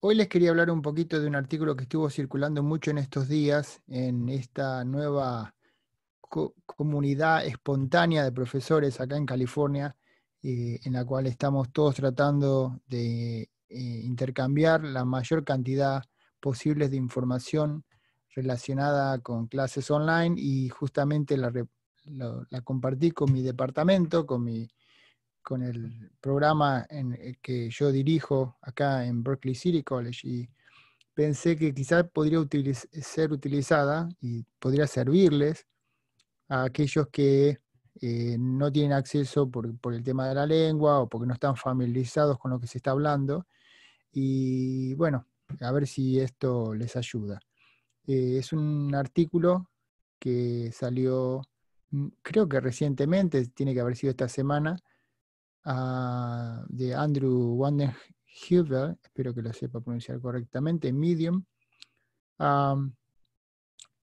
Hoy les quería hablar un poquito de un artículo que estuvo circulando mucho en estos días en esta nueva comunidad espontánea de profesores acá en California, eh, en la cual estamos todos tratando de eh, intercambiar la mayor cantidad posible de información relacionada con clases online y justamente la compartí con mi departamento, con mi con el programa en eh, que yo dirijo acá en Berkeley City College y pensé que quizás podría ser utilizada y podría servirles a aquellos que eh, no tienen acceso por, el tema de la lengua o porque no están familiarizados con lo que se está hablando. Y bueno, a ver si esto les ayuda. Eh, es un artículo que salió, mm, creo que recientemente, tiene que haber sido esta semana, de Andrew Huber, espero que lo sepa pronunciar correctamente, Medium,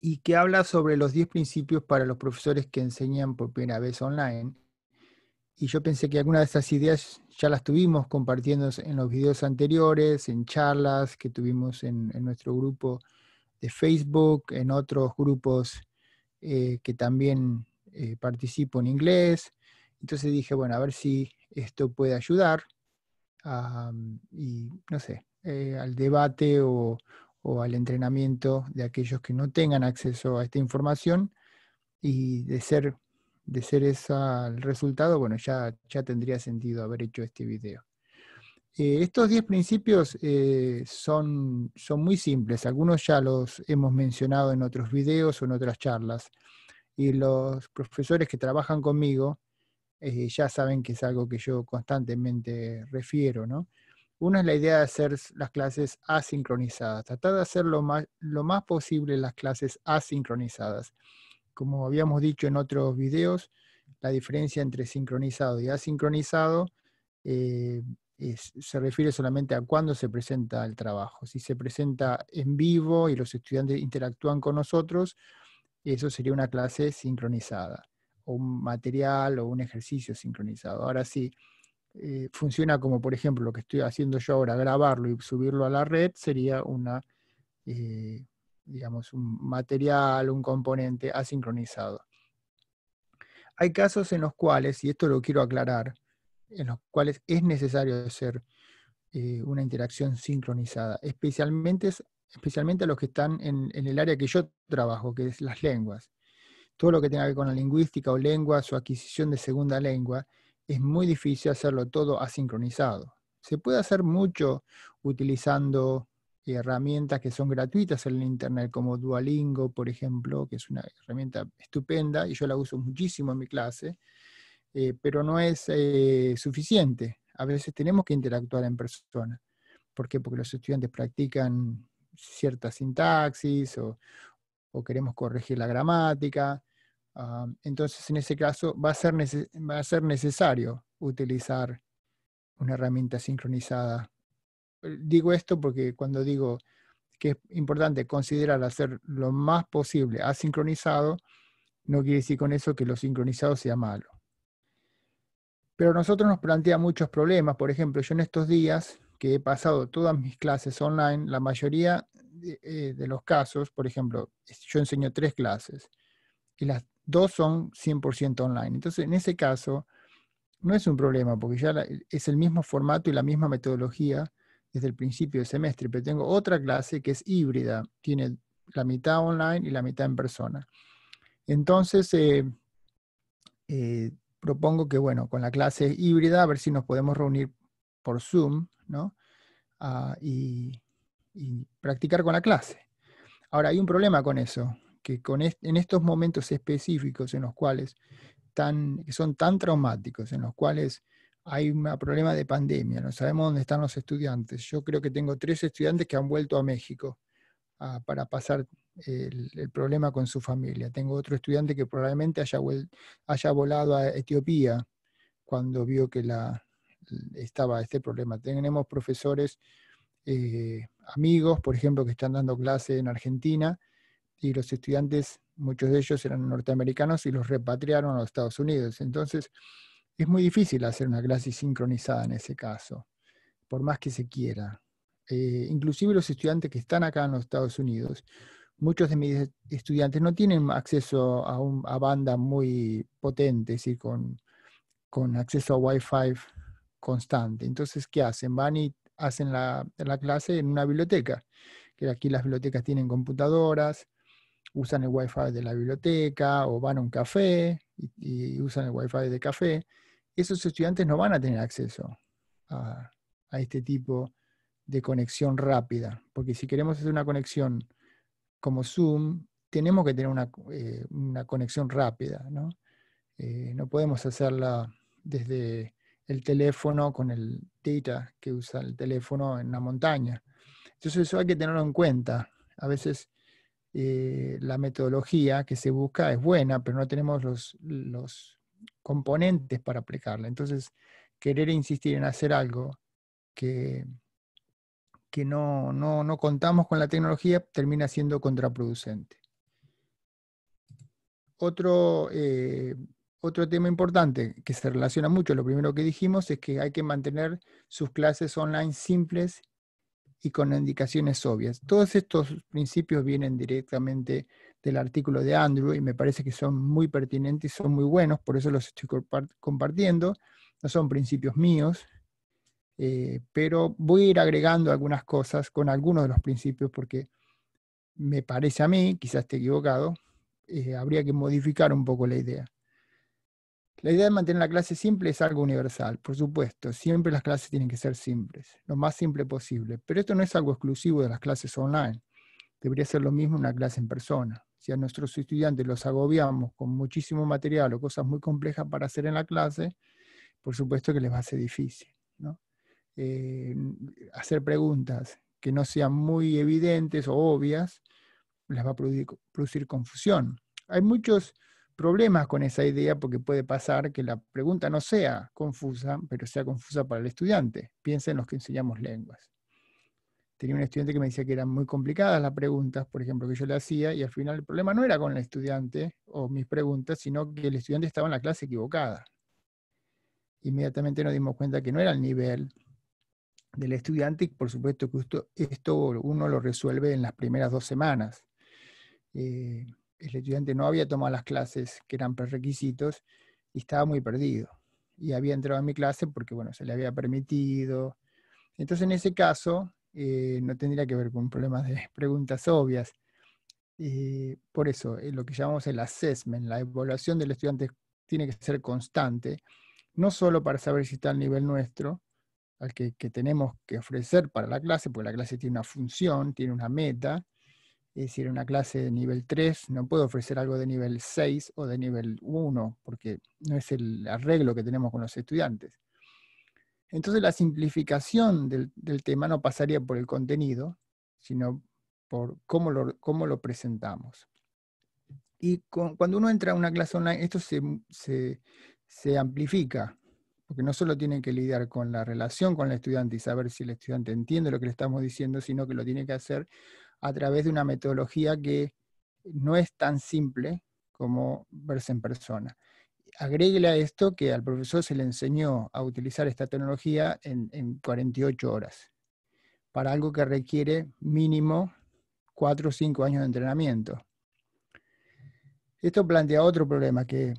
y que habla sobre los 10 principios para los profesores que enseñan por primera vez online. Y yo pensé que algunas de estas ideas ya las tuvimos compartiendo en los videos anteriores, en charlas que tuvimos en, nuestro grupo de Facebook, en otros grupos eh, que también eh, participo en inglés. Entonces dije, bueno, a ver si esto puede ayudar y, no sé, eh, al debate o, o, al entrenamiento de aquellos que no tengan acceso a esta información y de ser, de ser ese el resultado, bueno, ya, ya tendría sentido haber hecho este video. Eh, estos 10 principios eh, son, son, muy simples, algunos ya los hemos mencionado en otros videos o en otras charlas, y los profesores que trabajan conmigo eh, ya saben que es algo que yo constantemente refiero, ¿no? Una es la idea de hacer las clases asincronizadas, tratar de hacer lo más, lo más posible las clases asincronizadas. Como habíamos dicho en otros videos, la diferencia entre sincronizado y asincronizado eh, se refiere solamente a cuándo se presenta el trabajo. Si se presenta en vivo y los estudiantes interactúan con nosotros, eso sería una clase sincronizada un material o un ejercicio sincronizado. Ahora sí, eh, funciona como, por ejemplo, lo que estoy haciendo yo ahora, grabarlo y subirlo a la red, sería una, eh, digamos, un material, un componente asincronizado. Hay casos en los cuales, y esto lo quiero aclarar, en los cuales es necesario hacer eh, una interacción sincronizada, especialmente, especialmente a los que están en el área que yo trabajo, que es las lenguas todo lo que tenga que ver con la lingüística o lengua, su adquisición de segunda lengua, es muy difícil hacerlo todo asincronizado. Se puede hacer mucho utilizando herramientas que son gratuitas en el Internet, como Duolingo, por ejemplo, que es una herramienta estupenda y yo la uso muchísimo en mi clase, eh, pero no es eh, suficiente. A veces tenemos que interactuar en persona. ¿Por qué? Porque los estudiantes practican cierta sintaxis o, o queremos corregir la gramática. Ah, entonces, en ese caso, va a, ser va a ser necesario utilizar una herramienta sincronizada. Eh, digo esto porque cuando digo que es importante considerar hacer lo más posible asincronizado, no quiere decir con eso que lo sincronizado sea malo. Pero a nosotros nos plantea muchos problemas. Por ejemplo, yo en estos días que he pasado todas mis clases online, la mayoría eh, de, los casos, por ejemplo, yo enseño tres clases y las dos son 100% online. Entonces, en ese caso, no es un problema porque ya es el mismo formato y la misma metodología desde el principio de semestre, pero tengo otra clase que es híbrida, tiene la mitad online y la mitad en persona. Entonces, eh, eh, propongo que, bueno, con la clase híbrida, a ver si nos podemos reunir por Zoom, ¿no? Ah, y, y practicar con la clase. Ahora, hay un problema con eso, que con en estos momentos específicos en los cuales tan, son tan traumáticos, en los cuales hay un problema de pandemia, no sabemos dónde están los estudiantes. Yo creo que tengo tres estudiantes que han vuelto a México para pasar el, problema con su familia. Tengo otro estudiante que probablemente haya, haya volado a Etiopía cuando vio que la, estaba este problema. Tenemos profesores eh, amigos, por ejemplo, que están dando clase en Argentina y los estudiantes, muchos de ellos eran norteamericanos y los repatriaron a los Estados Unidos. Entonces, es muy difícil hacer una clase sincronizada en ese caso, por más que se quiera. Eh, inclusive los estudiantes que están acá en los Estados Unidos, muchos de mis estudiantes no tienen acceso a, banda muy potente, es decir, con, con acceso a Wi-Fi constante. Entonces, ¿qué hacen? Van y hacen la, clase en una biblioteca, que aquí las bibliotecas tienen computadoras, usan el wifi de la biblioteca o van a un café y, usan el wifi de café, esos estudiantes no van a tener acceso a, este tipo de conexión rápida, porque si queremos hacer una conexión como Zoom, tenemos que tener una, eh, conexión rápida, ¿no? Eh, no podemos hacerla desde el teléfono con el data que usa el teléfono en la montaña. Entonces eso hay que tenerlo en cuenta. A veces eh, la metodología que se busca es buena, pero no tenemos los, los componentes para aplicarla. Entonces, querer insistir en hacer algo que, que no, no, no contamos con la tecnología termina siendo contraproducente. Otro eh, otro tema importante que se relaciona mucho, lo primero que dijimos, es que hay que mantener sus clases online simples y con indicaciones obvias. Todos estos principios vienen directamente del artículo de Andrew y me parece que son muy pertinentes y son muy buenos, por eso los estoy compartiendo. No son principios míos, eh, pero voy a ir agregando algunas cosas con algunos de los principios porque me parece a mí, quizás esté equivocado, eh, habría que modificar un poco la idea. La idea de mantener la clase simple es algo universal, por supuesto, siempre las clases tienen que ser simples, lo más simple posible, pero esto no es algo exclusivo de las clases online, debería ser lo mismo una clase en persona. Si a nuestros estudiantes los agobiamos con muchísimo material o cosas muy complejas para hacer en la clase, por supuesto que les va a ser difícil. ¿no? Eh, hacer preguntas que no sean muy evidentes o obvias les va a producir confusión. Hay muchos problemas con esa idea porque puede pasar que la pregunta no sea confusa, pero sea confusa para el estudiante. Piensa en los que enseñamos lenguas. Tenía un estudiante que me decía que eran muy complicadas las preguntas, por ejemplo, que yo le hacía, y al final el problema no era con el estudiante o mis preguntas, sino que el estudiante estaba en la clase equivocada. Inmediatamente nos dimos cuenta que no era el nivel del estudiante, y por supuesto que esto, uno lo resuelve en las primeras dos semanas. Eh, el estudiante no había tomado las clases que eran prerequisitos y estaba muy perdido. Y había entrado en mi clase porque, bueno, se le había permitido. Entonces, en ese caso, eh, no tendría que ver con problemas de preguntas obvias. por eso, eh, lo que llamamos el assessment, la evaluación del estudiante tiene que ser constante, no solo para saber si está al nivel nuestro, al que tenemos que ofrecer para la clase, porque la clase tiene una función, tiene una meta, es decir, una clase de nivel 3 no puedo ofrecer algo de nivel 6 o de nivel 1, porque no es el arreglo que tenemos con los estudiantes. Entonces la simplificación del, tema no pasaría por el contenido, sino por cómo lo, presentamos. Y cuando uno entra a una clase online, esto se, amplifica, porque no solo tienen que lidiar con la relación con el estudiante y saber si el estudiante entiende lo que le estamos diciendo, sino que lo tiene que hacer a través de una metodología que no es tan simple como verse en persona. Agregue a esto que al profesor se le enseñó a utilizar esta tecnología en, 48 horas, para algo que requiere mínimo 4 o 5 años de entrenamiento. Esto plantea otro problema, que,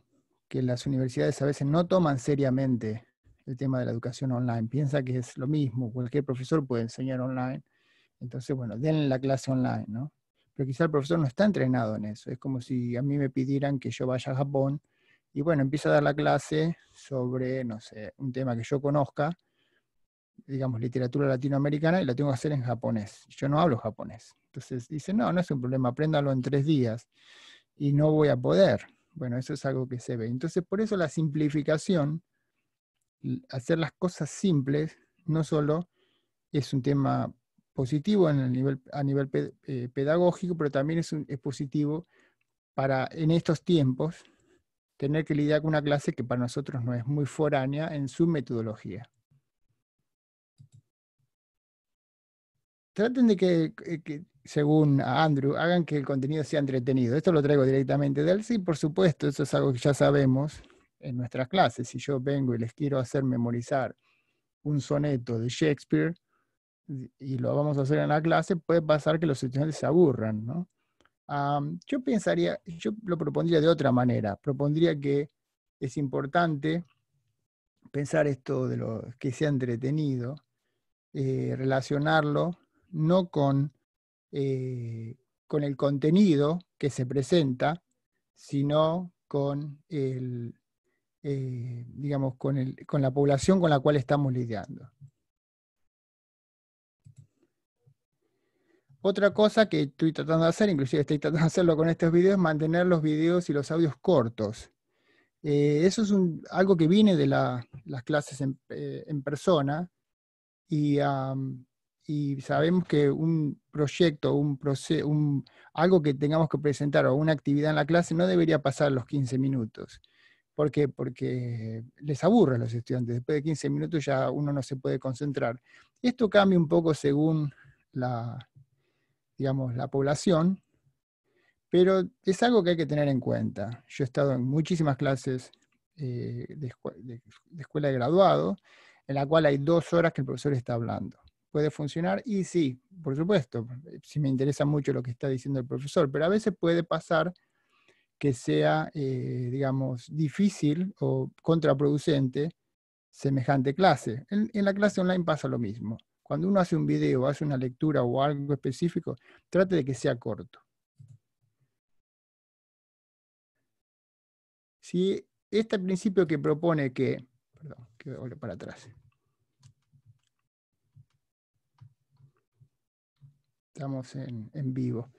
que las universidades a veces no toman seriamente el tema de la educación online. Piensa que es lo mismo, cualquier profesor puede enseñar online entonces, bueno, den la clase online, ¿no? Pero quizá el profesor no está entrenado en eso. Es como si a mí me pidieran que yo vaya a Japón y, bueno, empiece a dar la clase sobre, no sé, un tema que yo conozca, digamos, literatura latinoamericana y la tengo que hacer en japonés. Yo no hablo japonés. Entonces dice, no, no es un problema, apréndalo en tres días y no voy a poder. Bueno, eso es algo que se ve. Entonces, por eso la simplificación, hacer las cosas simples, no solo es un tema positivo en el nivel, a nivel eh, pedagógico, pero también es, un, positivo para en estos tiempos tener que lidiar con una clase que para nosotros no es muy foránea en su metodología. Traten de que, que según Andrew, hagan que el contenido sea entretenido. Esto lo traigo directamente de él. Sí, por supuesto, eso es algo que ya sabemos en nuestras clases. Si yo vengo y les quiero hacer memorizar un soneto de Shakespeare, y lo vamos a hacer en la clase, puede pasar que los estudiantes se aburran, yo pensaría, yo lo propondría de otra manera, propondría que es importante pensar esto de lo que sea entretenido, eh, relacionarlo no con, eh, con el contenido que se presenta, sino con el, eh, digamos, con la población con la cual estamos lidiando. Otra cosa que estoy tratando de hacer, inclusive estoy tratando de hacerlo con estos videos, es mantener los videos y los audios cortos. Eh, eso es algo que viene de las clases en, eh, persona y, sabemos que un proyecto, un, algo que tengamos que presentar o una actividad en la clase no debería pasar los 15 minutos. ¿Por qué? Porque les aburre a los estudiantes. Después de 15 minutos ya uno no se puede concentrar. Esto cambia un poco según la, digamos, la población, pero es algo que hay que tener en cuenta. Yo he estado en muchísimas clases eh, de, escuela de graduado, en la cual hay dos horas que el profesor está hablando. ¿Puede funcionar? Y sí, por supuesto, si me interesa mucho lo que está diciendo el profesor, pero a veces puede pasar que sea, eh, digamos, difícil o contraproducente semejante clase. en la clase online pasa lo mismo. Cuando uno hace un video, hace una lectura o algo específico, trate de que sea corto. Si este principio que propone que, perdón, que volver para atrás. Estamos en, vivo.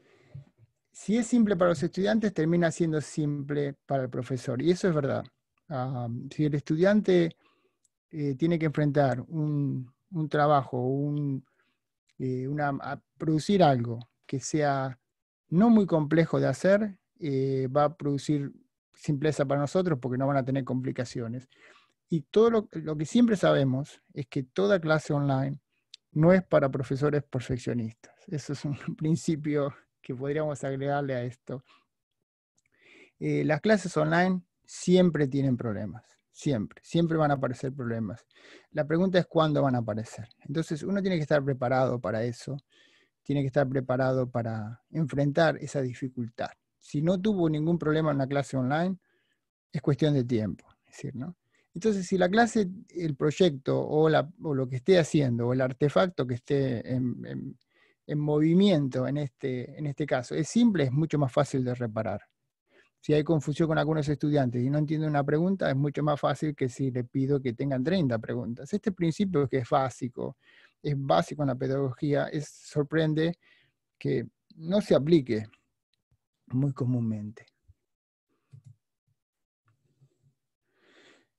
Si es simple para los estudiantes, termina siendo simple para el profesor. Y eso es verdad. Ah, si el estudiante eh, tiene que enfrentar un, un trabajo, eh, producir algo que sea no muy complejo de hacer, eh, va a producir simpleza para nosotros porque no van a tener complicaciones. Y todo lo, que siempre sabemos es que toda clase online no es para profesores perfeccionistas. Eso es un principio que podríamos agregarle a esto. Eh, las clases online siempre tienen problemas. Siempre, siempre van a aparecer problemas. La pregunta es cuándo van a aparecer. Entonces uno tiene que estar preparado para eso, tiene que estar preparado para enfrentar esa dificultad. Si no tuvo ningún problema en la clase online, es cuestión de tiempo, Entonces, si la clase, el proyecto o, lo que esté haciendo o el artefacto que esté en, movimiento este, en este caso es simple, es mucho más fácil de reparar si hay confusión con algunos estudiantes y no entienden una pregunta, es mucho más fácil que si le pido que tengan 30 preguntas. Este principio que es básico, es básico en la pedagogía, es, sorprende que no se aplique muy comúnmente.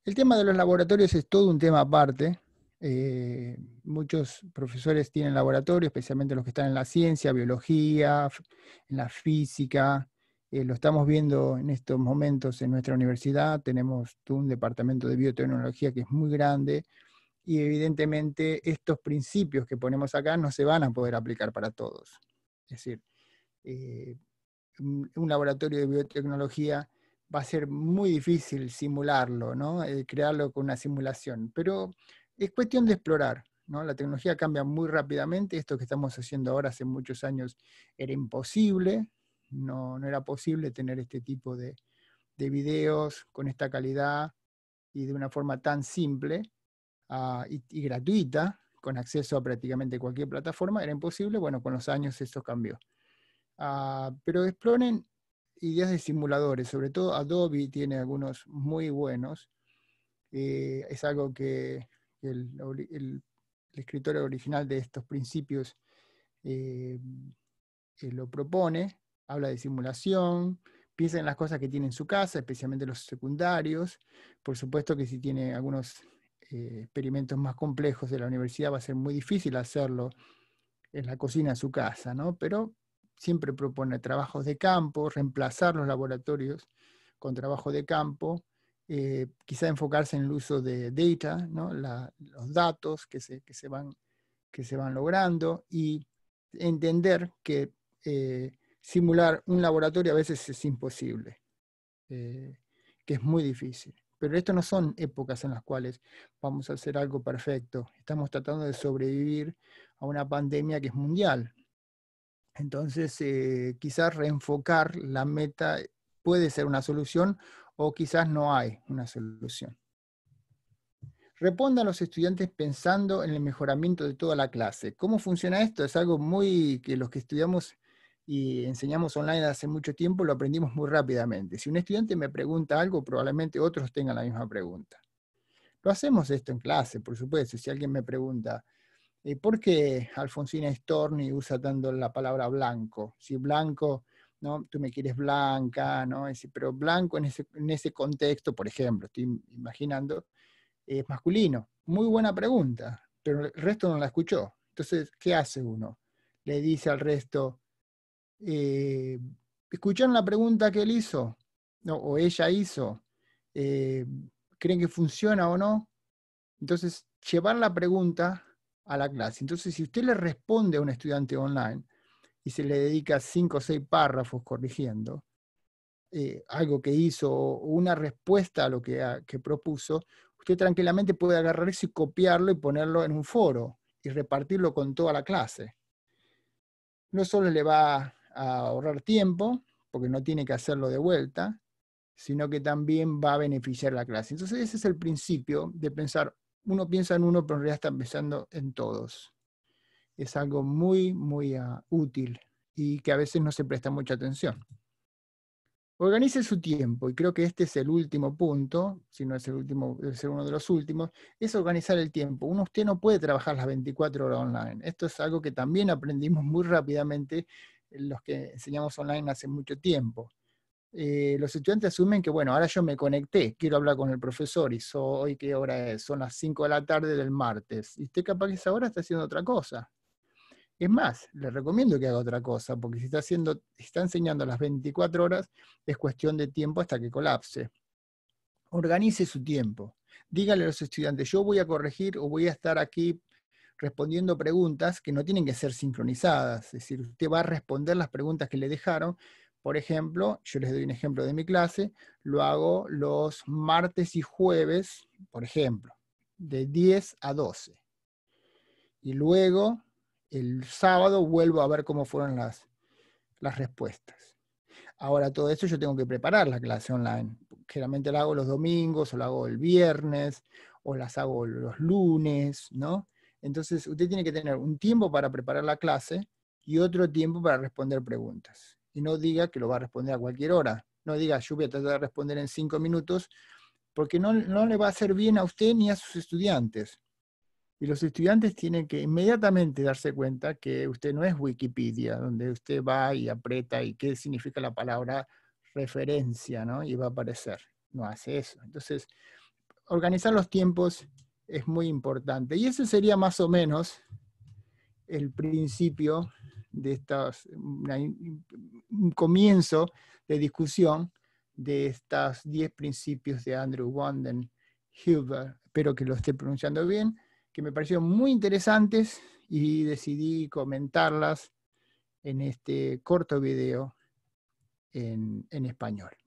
El tema de los laboratorios es todo un tema aparte. Eh, muchos profesores tienen laboratorios, especialmente los que están en la ciencia, biología, en la física, eh, lo estamos viendo en estos momentos en nuestra universidad. Tenemos un departamento de biotecnología que es muy grande y evidentemente estos principios que ponemos acá no se van a poder aplicar para todos. Es decir, eh, un laboratorio de biotecnología va a ser muy difícil simularlo, ¿no? Eh, crearlo con una simulación, pero es cuestión de explorar. ¿no? La tecnología cambia muy rápidamente, esto que estamos haciendo ahora hace muchos años era imposible, no, era posible tener este tipo de, videos con esta calidad y de una forma tan simple ah, y, gratuita, con acceso a prácticamente cualquier plataforma, era imposible. Bueno, con los años esto cambió. Ah, pero exploren ideas de simuladores, sobre todo Adobe tiene algunos muy buenos. Eh, es algo que el, escritor original de estos principios eh, eh, lo propone habla de simulación, piensa en las cosas que tiene en su casa, especialmente los secundarios. Por supuesto que si tiene algunos eh, experimentos más complejos de la universidad va a ser muy difícil hacerlo en la cocina de su casa, ¿no? Pero siempre propone trabajos de campo, reemplazar los laboratorios con trabajo de campo, eh, quizá enfocarse en el uso de data, ¿no? los datos que se, van, que se van logrando y entender que eh, simular un laboratorio a veces es imposible, eh, que es muy difícil. Pero esto no son épocas en las cuales vamos a hacer algo perfecto. Estamos tratando de sobrevivir a una pandemia que es mundial. Entonces, eh, quizás reenfocar la meta puede ser una solución o quizás no hay una solución. Respondan los estudiantes pensando en el mejoramiento de toda la clase. ¿Cómo funciona esto? Es algo muy que los que estudiamos y enseñamos online hace mucho tiempo, lo aprendimos muy rápidamente. Si un estudiante me pregunta algo, probablemente otros tengan la misma pregunta. Lo hacemos esto en clase, por supuesto. Si alguien me pregunta, eh, ¿por qué Alfonsina Storni usa tanto la palabra blanco? Si blanco, ¿no? tú me quieres blanca, ¿no? pero blanco en ese, en ese contexto, por ejemplo, estoy imaginando, es masculino. Muy buena pregunta, pero el resto no la escuchó. Entonces, ¿qué hace uno? Le dice al resto, eh, ¿Escucharon la pregunta que él hizo? o ella hizo. Eh, ¿Creen que funciona o no? Entonces, llevar la pregunta a la clase. Entonces, si usted le responde a un estudiante online y se le dedica cinco o seis párrafos corrigiendo eh, algo que hizo o una respuesta a lo que, que propuso, usted tranquilamente puede agarrar eso y copiarlo y ponerlo en un foro y repartirlo con toda la clase. No solo le va a ahorrar tiempo, porque no tiene que hacerlo de vuelta, sino que también va a beneficiar la clase. Entonces ese es el principio de pensar, uno piensa en uno, pero en realidad está pensando en todos. Es algo muy, muy ah, útil y que a veces no se presta mucha atención. Organice su tiempo, y creo que este es el último punto, si no es el último, es uno de los últimos, es organizar el tiempo. Uno, usted no puede trabajar las 24 horas online. Esto es algo que también aprendimos muy rápidamente los que enseñamos online hace mucho tiempo. Eh, los estudiantes asumen que, bueno, ahora yo me conecté, quiero hablar con el profesor y soy hoy qué hora es, son las 5 de la tarde del martes. Y usted capaz que esa hora está haciendo otra cosa. Es más, le recomiendo que haga otra cosa, porque si está, haciendo, está enseñando las 24 horas, es cuestión de tiempo hasta que colapse. Organice su tiempo. Dígale a los estudiantes, yo voy a corregir o voy a estar aquí respondiendo preguntas que no tienen que ser sincronizadas. Es decir, usted va a responder las preguntas que le dejaron. Por ejemplo, yo les doy un ejemplo de mi clase, lo hago los martes y jueves, por ejemplo, de 10 a 12. Y luego, el sábado, vuelvo a ver cómo fueron las, respuestas. Ahora, todo eso yo tengo que preparar la clase online. Generalmente la hago los domingos, o la hago el viernes, o las hago los lunes, ¿no? Entonces, usted tiene que tener un tiempo para preparar la clase y otro tiempo para responder preguntas. Y no diga que lo va a responder a cualquier hora. No diga, yo voy a tratar de responder en cinco minutos, porque no, no le va a hacer bien a usted ni a sus estudiantes. Y los estudiantes tienen que inmediatamente darse cuenta que usted no es Wikipedia, donde usted va y aprieta y qué significa la palabra referencia, ¿no? Y va a aparecer. No hace eso. Entonces, organizar los tiempos, es muy importante. Y ese sería más o menos el principio de estas, un comienzo de discusión de estos 10 principios de Andrew Wanden Huber. Espero que lo esté pronunciando bien, que me parecieron muy interesantes y decidí comentarlas en este corto video en español.